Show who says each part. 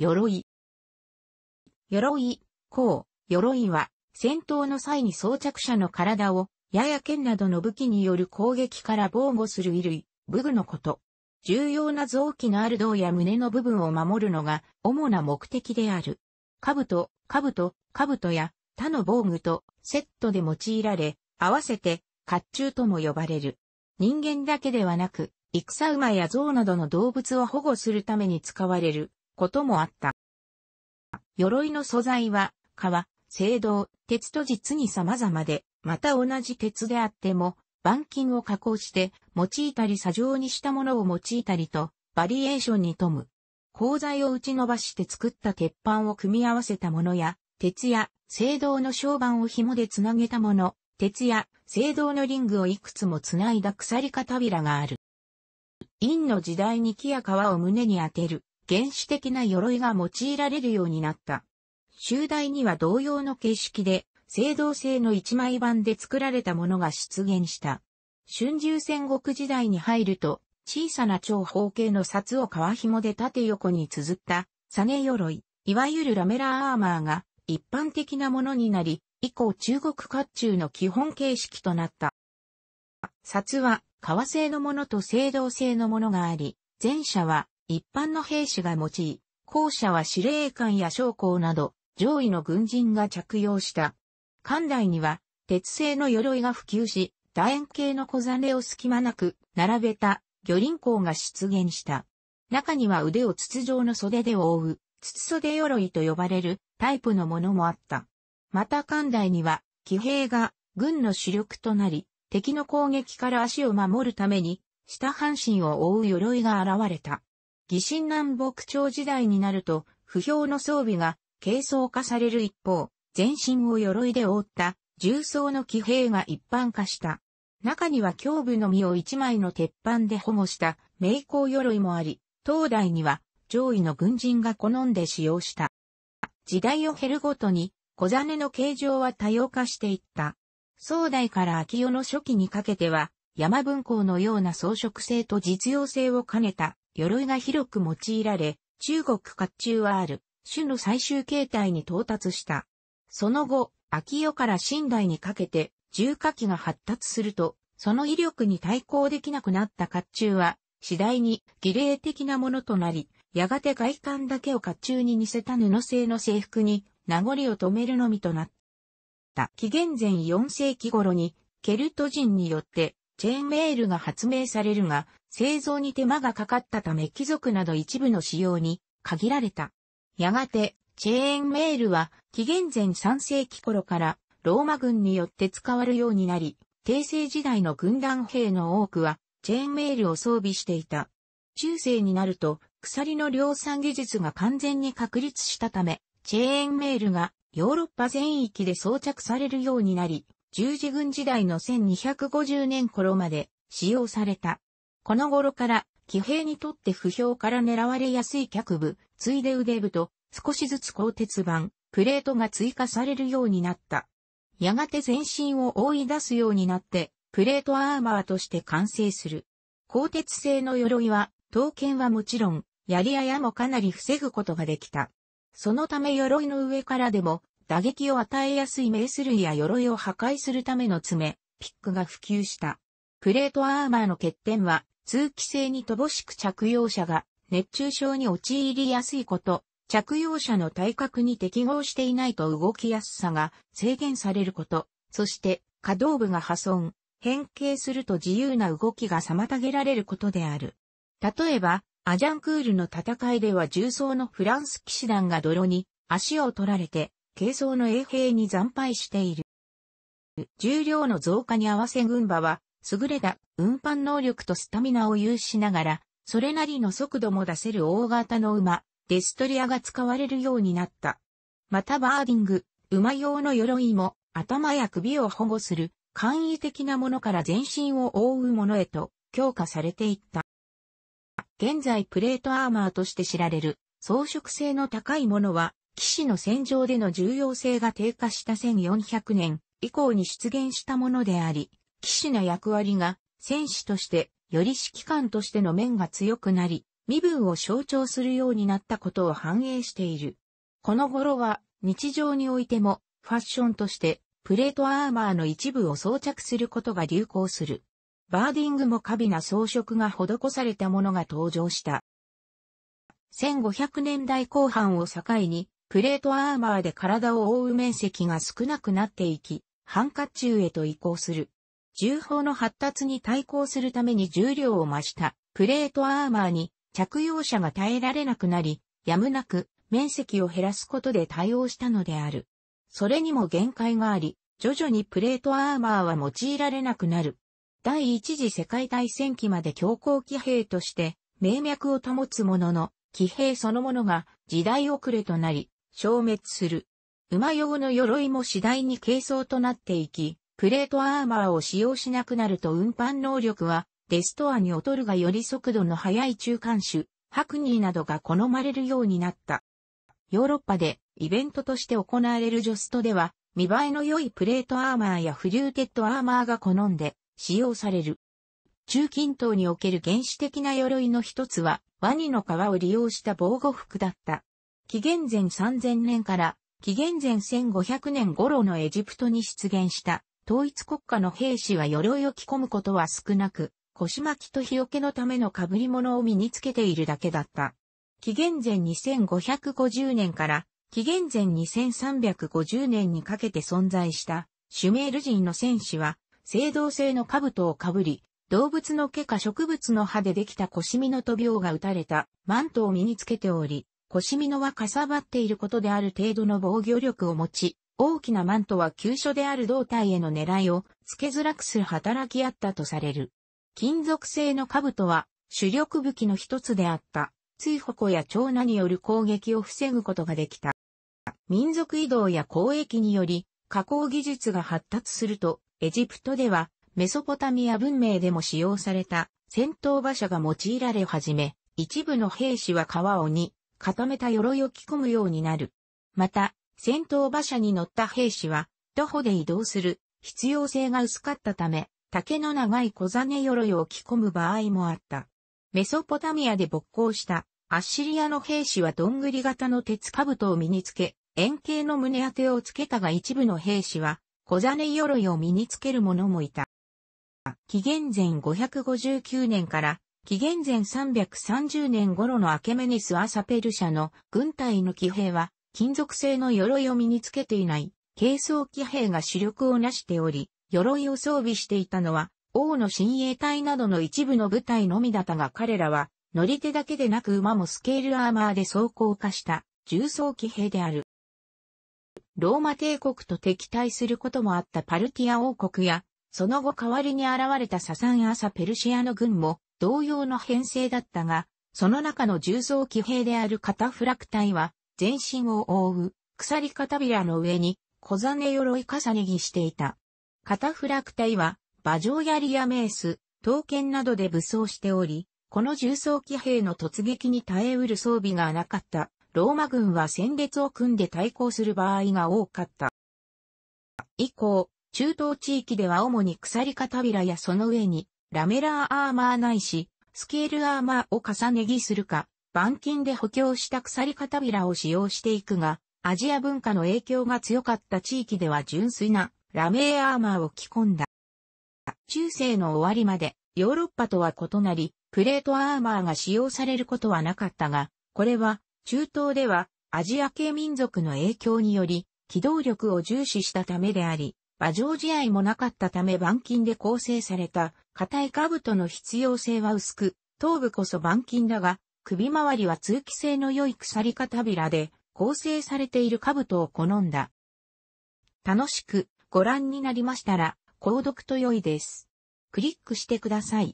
Speaker 1: 鎧。鎧、こう、鎧は、戦闘の際に装着者の体を、やや剣などの武器による攻撃から防護する衣類、武具のこと。重要な臓器のある胴や胸の部分を守るのが主な目的である。兜、兜、兜や他の防具とセットで用いられ、合わせて甲冑とも呼ばれる。人間だけではなく、戦馬や象などの動物を保護するために使われることもあった。鎧の素材は、革、青銅、鉄と実に様々で、また同じ鉄であっても、板金を加工して、用いたり砂状にしたものを用いたりと、バリエーションに富む。鋼材を打ち伸ばして作った鉄板を組み合わせたものや、鉄や青銅の小板を紐でつなげたもの、鉄や青銅のリングをいくつもつないだ鎖か扉がある。陰の時代に木や皮を胸に当てる、原始的な鎧が用いられるようになった。集大には同様の形式で、青銅製の一枚板で作られたものが出現した。春秋戦国時代に入ると、小さな長方形の札を皮紐で縦横に綴った、サネ鎧、いわゆるラメラーアーマーが一般的なものになり、以降中国甲冑の基本形式となった。札は、革製のものと青銅製のものがあり、前者は一般の兵士が用い、校舎は司令官や将校など、上位の軍人が着用した。館内には、鉄製の鎧が普及し、楕円形の小ざれを隙間なく並べた魚輪校が出現した。中には腕を筒状の袖で覆う、筒袖鎧と呼ばれるタイプのものもあった。また館内には、騎兵が軍の主力となり、敵の攻撃から足を守るために、下半身を覆う鎧が現れた。疑心南北朝時代になると、不評の装備が軽装化される一方、全身を鎧で覆った重装の騎兵が一般化した。中には胸部の身を一枚の鉄板で保護した名工鎧もあり、東大には上位の軍人が好んで使用した。時代を経るごとに小金の形状は多様化していった。宋代から秋代の初期にかけては、山文校のような装飾性と実用性を兼ねた鎧が広く用いられ、中国甲冑はある、種の最終形態に到達した。その後、秋代から新代にかけて、重火器が発達すると、その威力に対抗できなくなった甲冑は、次第に儀礼的なものとなり、やがて外観だけを甲冑に似せた布製の制服に名残を止めるのみとなった。紀元前4世紀頃に、ケルト人によってチェーンメールが発明されるが、製造に手間がかかったため貴族など一部の使用に限られた。やがて、チェーンメールは紀元前3世紀頃からローマ軍によって使われるようになり、帝政時代の軍団兵の多くはチェーンメールを装備していた。中世になると鎖の量産技術が完全に確立したため、チェーンメールがヨーロッパ全域で装着されるようになり、十字軍時代の1250年頃まで使用された。この頃から、騎兵にとって不評から狙われやすい脚部、ついで腕部と、少しずつ鋼鉄板、プレートが追加されるようになった。やがて全身を覆い出すようになって、プレートアーマーとして完成する。鋼鉄製の鎧は、刀剣はもちろん、槍や矢もかなり防ぐことができた。そのため鎧の上からでも、打撃を与えやすい名ー類や鎧を破壊するための爪、ピックが普及した。プレートアーマーの欠点は、通気性に乏しく着用者が熱中症に陥りやすいこと、着用者の体格に適合していないと動きやすさが制限されること、そして可動部が破損、変形すると自由な動きが妨げられることである。例えば、アジャンクールの戦いでは重装のフランス騎士団が泥に足を取られて、軽装の衛兵に惨敗している。重量の増加に合わせ軍馬は優れた運搬能力とスタミナを有しながら、それなりの速度も出せる大型の馬、デストリアが使われるようになった。またバーディング、馬用の鎧も、頭や首を保護する、簡易的なものから全身を覆うものへと、強化されていった。現在プレートアーマーとして知られる、装飾性の高いものは、騎士の戦場での重要性が低下した1400年以降に出現したものであり、騎士の役割が、戦士として、より指揮官としての面が強くなり、身分を象徴するようになったことを反映している。この頃は、日常においても、ファッションとして、プレートアーマーの一部を装着することが流行する。バーディングも過美な装飾が施されたものが登場した。1500年代後半を境に、プレートアーマーで体を覆う面積が少なくなっていき、ハンカチューへと移行する。重砲の発達に対抗するために重量を増したプレートアーマーに着用者が耐えられなくなり、やむなく面積を減らすことで対応したのである。それにも限界があり、徐々にプレートアーマーは用いられなくなる。第一次世界大戦期まで強行騎兵として、名脈を保つものの、騎兵そのものが時代遅れとなり、消滅する。馬用の鎧も次第に軽装となっていき、プレートアーマーを使用しなくなると運搬能力はデストアに劣るがより速度の速い中間種、ハクニーなどが好まれるようになった。ヨーロッパでイベントとして行われるジョストでは、見栄えの良いプレートアーマーやフリューテッドアーマーが好んで使用される。中近東における原始的な鎧の一つは、ワニの皮を利用した防護服だった。紀元前3000年から紀元前1500年頃のエジプトに出現した統一国家の兵士は鎧を着込むことは少なく、腰巻きと日よけのための被り物を身につけているだけだった。紀元前2550年から紀元前2350年にかけて存在したシュメール人の戦士は、青銅製の兜を被り、動物の毛か植物の葉でできた腰身の飛病が打たれたマントを身につけており、腰身のはかさばっていることである程度の防御力を持ち、大きなマントは急所である胴体への狙いをつけづらくする働きあったとされる。金属製の兜は主力武器の一つであった。追矛や長男による攻撃を防ぐことができた。民族移動や交易により、加工技術が発達すると、エジプトでは、メソポタミア文明でも使用された戦闘馬車が用いられ始め、一部の兵士は川をに固めた鎧を着込むようになる。また、戦闘馬車に乗った兵士は、徒歩で移動する必要性が薄かったため、竹の長い小金鎧を着込む場合もあった。メソポタミアで勃興したアッシリアの兵士はどんぐり型の鉄兜を身につけ、円形の胸当てをつけたが一部の兵士は小金鎧を身につける者もいた。紀元前559年から紀元前330年頃のアケメネス・アサペル社の軍隊の騎兵は金属製の鎧を身につけていない、軽装騎兵が主力をなしており、鎧を装備していたのは、王の親衛隊などの一部の部隊のみだったが彼らは、乗り手だけでなく馬もスケールアーマーで装甲化した重装騎兵である。ローマ帝国と敵対することもあったパルティア王国や、その後代わりに現れたササンアサペルシアの軍も同様の編成だったが、その中の重装騎兵であるカタフラク隊は、全身を覆う、鎖片びらの上に、小金鎧重ね着していた。タフラク隊は、馬上槍やメース、刀剣などで武装しており、この重装騎兵の突撃に耐えうる装備がなかった。ローマ軍は戦列を組んで対抗する場合が多かった。以降、中東地域では主に鎖片びらやその上に、ラメラーアーマーないし、スケールアーマーを重ね着するか、板金で補強した鎖片びらを使用していくが、アジア文化の影響が強かった地域では純粋なラメーアーマーを着込んだ。中世の終わりまでヨーロッパとは異なり、プレートアーマーが使用されることはなかったが、これは中東ではアジア系民族の影響により機動力を重視したためであり、馬上試合もなかったため板金で構成された硬い兜の必要性は薄く、頭部こそ板金だが、首周りは通気性の良い鎖肩びらで構成されている兜を好んだ。楽しくご覧になりましたら、購読と良いです。クリックしてください。